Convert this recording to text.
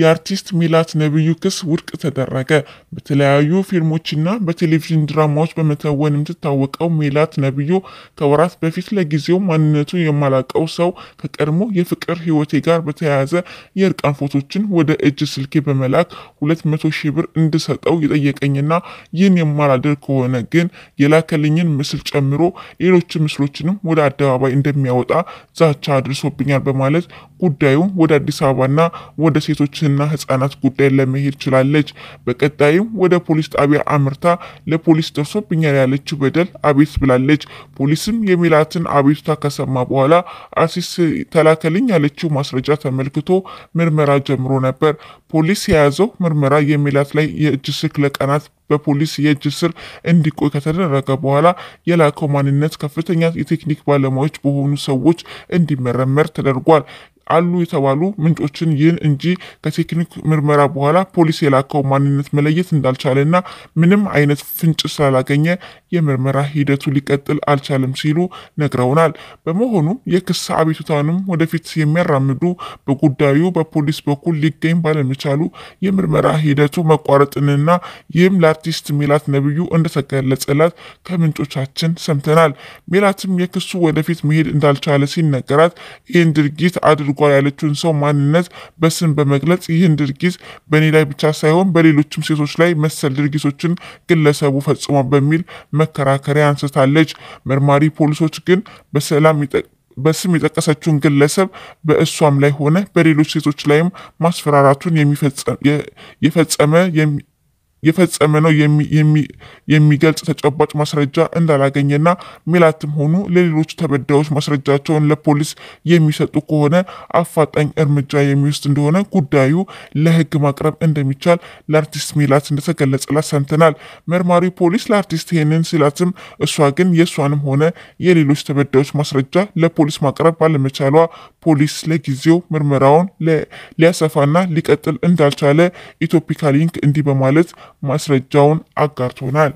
የአርቲስት ሚላት ነብዩ ክስ ውድቅ ተደረገ። በተለያዩ ፊልሞችና በቴሌቪዥን ድራማዎች በመተወን የምትታወቀው ሚላት ነብዩ ከወራት በፊት ለጊዜው ማንነቱ የማላቀው ሰው ከቀድሞ የፍቅር ህይወቴ ጋር በተያያዘ የእርቃን ፎቶችን ወደ እጅ ስልኬ በመላክ 200ሺ ብር እንድሰጠው የጠየቀኝና ይህን የማላደርግ ከሆነ ግን የላከልኝን ምስል ጨምሮ ሌሎች ምስሎችንም ወደ አደባባይ እንደሚያወጣ ዛቻ አድርሶብኛል በማለት ጉዳዩን ወደ አዲስ አበባና ወደ ሴቶች ሴቶችና ህጻናት ጉዳይ ለመሄድ ችላለች። በቀጣይም ወደ ፖሊስ ጣቢያ አምርታ ለፖሊስ ደርሶብኛል ያለችው በደል አቤት ብላለች። ፖሊስም የሚላትን አቤቱታ ከሰማ በኋላ አሲስ ተላከልኝ ያለችው ማስረጃ ተመልክቶ ምርመራ ጀምሮ ነበር። ፖሊስ የያዘው ምርመራ የሚላት ላይ የእጅ ስልክ ለቀናት በፖሊስ የእጅ ስር እንዲቆይ ከተደረገ በኋላ የላከው ማንነት ከፍተኛ የቴክኒክ ባለሙያዎች በሆኑ ሰዎች እንዲመረመር ተደርጓል። አሉ የተባሉ ምንጮችን ይህን እንጂ ከቴክኒክ ምርመራ በኋላ ፖሊስ የላከው ማንነት መለየት እንዳልቻለ እና ምንም አይነት ፍንጭ ስላላገኘ የምርመራ ሂደቱ ሊቀጥል አልቻለም ሲሉ ነግረውናል። በመሆኑም የክስ አቤቱታንም ወደፊት የሚያራምዱ በጉዳዩ በፖሊስ በኩል ሊገኝ ባለመቻሉ የምርመራ ሂደቱ መቋረጥንና ይህም ለአርቲስት ሜላት ነብዩ እንደተገለጸላት ከምንጮቻችን ሰምተናል። ሜላትም የክሱ ወደፊት መሄድ እንዳልቻለ ሲነገራት ይህን ድርጊት አድርጎ ቋንቋ ያለችውን ሰው ማንነት በስም በመግለጽ ይህን ድርጊት በእኔ ላይ ብቻ ሳይሆን በሌሎችም ሴቶች ላይ መሰል ድርጊቶችን ግለሰቡ ፈጽሟል በሚል መከራከሪያ አንስታለች። መርማሪ ፖሊሶች ግን በሰላም በስም የጠቀሰችውን ግለሰብ በእሷም ላይ ሆነ በሌሎች ሴቶች ላይም ማስፈራራቱን የፈጸመ የፈጸመ ነው የሚገልጽ ተጨባጭ ማስረጃ እንዳላገኘና ሚላትም ሆኑ ለሌሎች ተበዳዮች ማስረጃቸውን ለፖሊስ የሚሰጡ ከሆነ አፋጣኝ እርምጃ የሚወስድ እንደሆነ ጉዳዩ ለሕግ ማቅረብ እንደሚቻል ለአርቲስት ሚላት እንደተገለጸላት ሰምተናል። መርማሪ ፖሊስ ለአርቲስት ይህንን ሲላትም እሷ ግን የእሷንም ሆነ የሌሎች ተበዳዮች ማስረጃ ለፖሊስ ማቅረብ ባለመቻሏ ፖሊስ ለጊዜው ምርመራውን ሊያሰፋና ሊቀጥል እንዳልቻለ ኢትዮፒካሊንክ እንዲህ በማለት مؤسسة جون أكارتونال